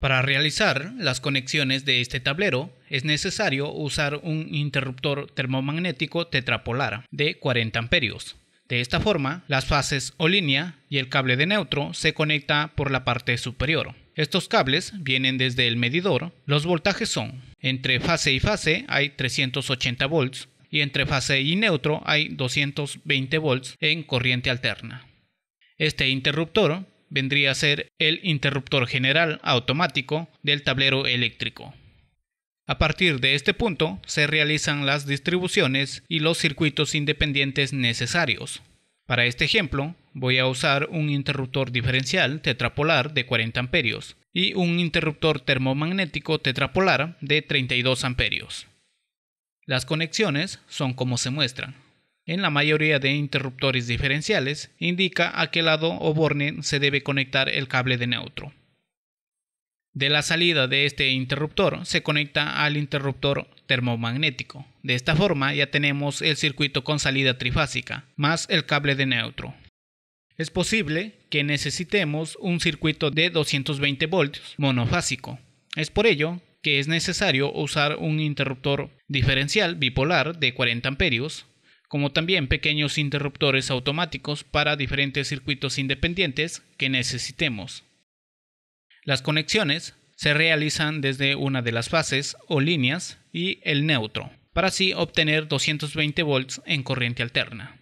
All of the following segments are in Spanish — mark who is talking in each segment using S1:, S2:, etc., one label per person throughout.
S1: Para realizar las conexiones de este tablero es necesario usar un interruptor termomagnético tetrapolar de 40 amperios. De esta forma, las fases o línea y el cable de neutro se conecta por la parte superior. Estos cables vienen desde el medidor. Los voltajes son, entre fase y fase hay 380 volts y entre fase y neutro hay 220 volts en corriente alterna. Este interruptor vendría a ser el interruptor general automático del tablero eléctrico. A partir de este punto se realizan las distribuciones y los circuitos independientes necesarios. Para este ejemplo, voy a usar un interruptor diferencial tetrapolar de 40 amperios y un interruptor termomagnético tetrapolar de 32 amperios. Las conexiones son como se muestran en la mayoría de interruptores diferenciales, indica a qué lado o borne se debe conectar el cable de neutro. De la salida de este interruptor se conecta al interruptor termomagnético. De esta forma ya tenemos el circuito con salida trifásica, más el cable de neutro. Es posible que necesitemos un circuito de 220 volts monofásico. Es por ello que es necesario usar un interruptor diferencial bipolar de 40 amperios como también pequeños interruptores automáticos para diferentes circuitos independientes que necesitemos. Las conexiones se realizan desde una de las fases o líneas y el neutro, para así obtener 220 volts en corriente alterna.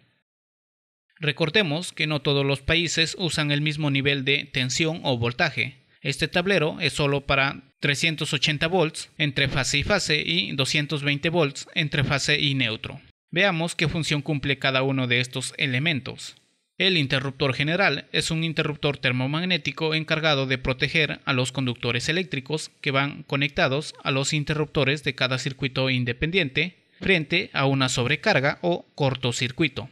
S1: Recordemos que no todos los países usan el mismo nivel de tensión o voltaje. Este tablero es solo para 380 volts entre fase y fase y 220 volts entre fase y neutro. Veamos qué función cumple cada uno de estos elementos. El interruptor general es un interruptor termomagnético encargado de proteger a los conductores eléctricos que van conectados a los interruptores de cada circuito independiente frente a una sobrecarga o cortocircuito.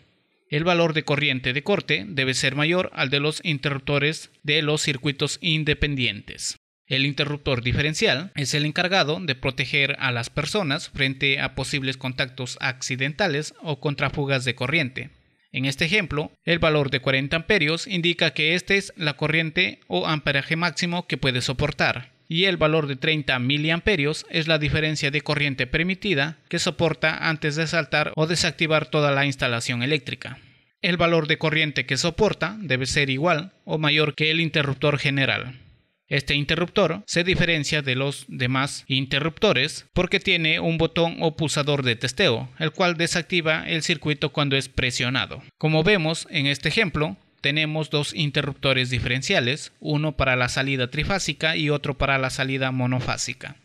S1: El valor de corriente de corte debe ser mayor al de los interruptores de los circuitos independientes. El interruptor diferencial es el encargado de proteger a las personas frente a posibles contactos accidentales o contrafugas de corriente. En este ejemplo, el valor de 40 amperios indica que esta es la corriente o amperaje máximo que puede soportar, y el valor de 30 miliamperios es la diferencia de corriente permitida que soporta antes de saltar o desactivar toda la instalación eléctrica. El valor de corriente que soporta debe ser igual o mayor que el interruptor general. Este interruptor se diferencia de los demás interruptores porque tiene un botón o pulsador de testeo, el cual desactiva el circuito cuando es presionado. Como vemos en este ejemplo, tenemos dos interruptores diferenciales, uno para la salida trifásica y otro para la salida monofásica.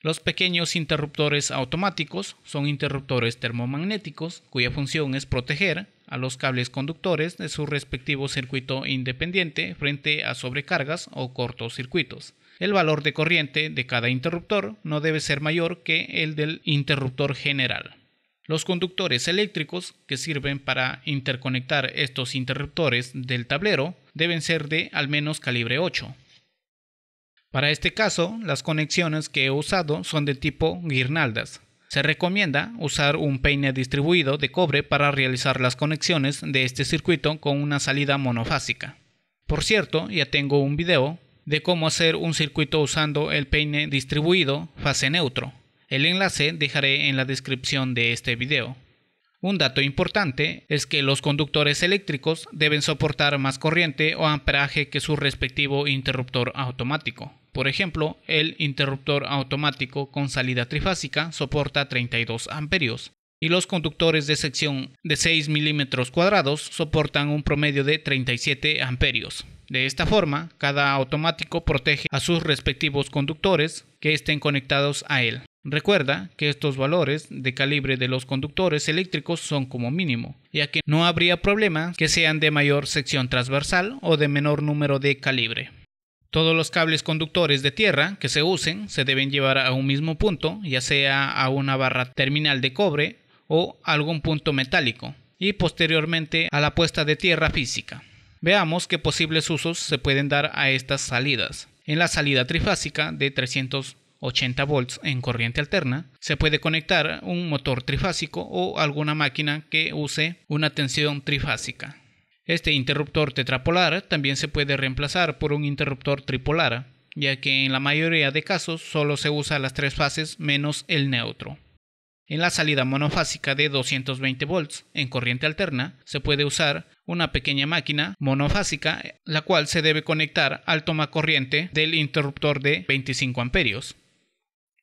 S1: Los pequeños interruptores automáticos son interruptores termomagnéticos cuya función es proteger a los cables conductores de su respectivo circuito independiente frente a sobrecargas o cortocircuitos. El valor de corriente de cada interruptor no debe ser mayor que el del interruptor general. Los conductores eléctricos que sirven para interconectar estos interruptores del tablero deben ser de al menos calibre 8. Para este caso, las conexiones que he usado son de tipo guirnaldas, se recomienda usar un peine distribuido de cobre para realizar las conexiones de este circuito con una salida monofásica. Por cierto, ya tengo un video de cómo hacer un circuito usando el peine distribuido fase neutro. El enlace dejaré en la descripción de este video. Un dato importante es que los conductores eléctricos deben soportar más corriente o amperaje que su respectivo interruptor automático. Por ejemplo, el interruptor automático con salida trifásica soporta 32 amperios y los conductores de sección de 6 milímetros cuadrados soportan un promedio de 37 amperios. De esta forma, cada automático protege a sus respectivos conductores que estén conectados a él. Recuerda que estos valores de calibre de los conductores eléctricos son como mínimo, ya que no habría problema que sean de mayor sección transversal o de menor número de calibre. Todos los cables conductores de tierra que se usen se deben llevar a un mismo punto, ya sea a una barra terminal de cobre o algún punto metálico, y posteriormente a la puesta de tierra física. Veamos qué posibles usos se pueden dar a estas salidas. En la salida trifásica de 380 volts en corriente alterna, se puede conectar un motor trifásico o alguna máquina que use una tensión trifásica. Este interruptor tetrapolar también se puede reemplazar por un interruptor tripolar, ya que en la mayoría de casos solo se usa las tres fases menos el neutro. En la salida monofásica de 220 volts en corriente alterna se puede usar una pequeña máquina monofásica la cual se debe conectar al tomacorriente del interruptor de 25 amperios.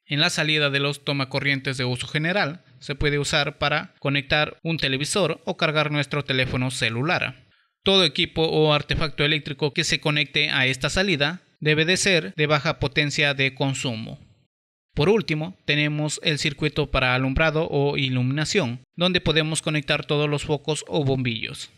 S1: En la salida de los tomacorrientes de uso general se puede usar para conectar un televisor o cargar nuestro teléfono celular. Todo equipo o artefacto eléctrico que se conecte a esta salida debe de ser de baja potencia de consumo. Por último, tenemos el circuito para alumbrado o iluminación, donde podemos conectar todos los focos o bombillos.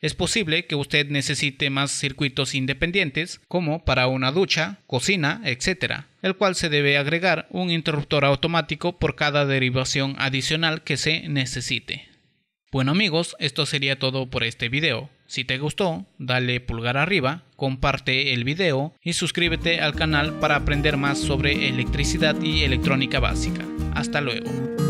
S1: Es posible que usted necesite más circuitos independientes, como para una ducha, cocina, etc., el cual se debe agregar un interruptor automático por cada derivación adicional que se necesite. Bueno amigos, esto sería todo por este video. Si te gustó, dale pulgar arriba, comparte el video y suscríbete al canal para aprender más sobre electricidad y electrónica básica. Hasta luego.